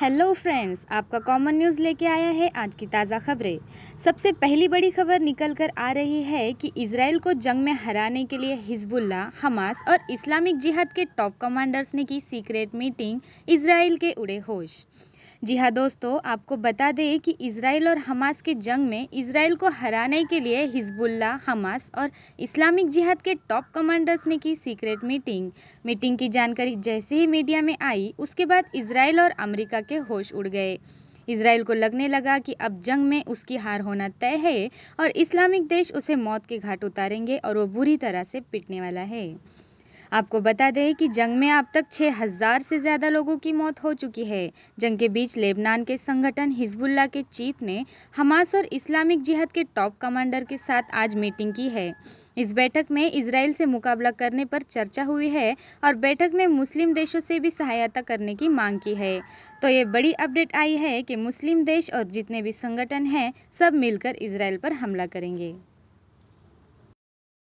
hello friends आपका common news लेके आया है आज की ताज़ा खबरें सबसे पहली बड़ी खबर निकल कर आ रही है कि इसराइल को जंग में हराने के लिए हिजबुल्ला हमास और इस्लामिक जिहाद के टॉप कमांडर्स ने की सीक्रेट मीटिंग इसराइल के उड़े होश जी हाँ दोस्तों आपको बता दें कि इसराइल और हमास के जंग में इसराइल को हराने के लिए हिजबुल्ला हमास और इस्लामिक जिहाद के टॉप कमांडर्स ने की सीक्रेट मीटिंग मीटिंग की जानकारी जैसे ही मीडिया में आई उसके बाद इसराइल और अमेरिका के होश उड़ गए इसराइल को लगने लगा कि अब जंग में उसकी हार होना तय है और इस्लामिक देश उसे मौत के घाट उतारेंगे और वो बुरी तरह से पिटने वाला है आपको बता दें कि जंग में अब तक 6000 से ज़्यादा लोगों की मौत हो चुकी है जंग के बीच लेबनान के संगठन हिजबुल्ला के चीफ ने हमास और इस्लामिक जिहाद के टॉप कमांडर के साथ आज मीटिंग की है इस बैठक में इसराइल से मुकाबला करने पर चर्चा हुई है और बैठक में मुस्लिम देशों से भी सहायता करने की मांग की है तो ये बड़ी अपडेट आई है कि मुस्लिम देश और जितने भी संगठन हैं सब मिलकर इसराइल पर हमला करेंगे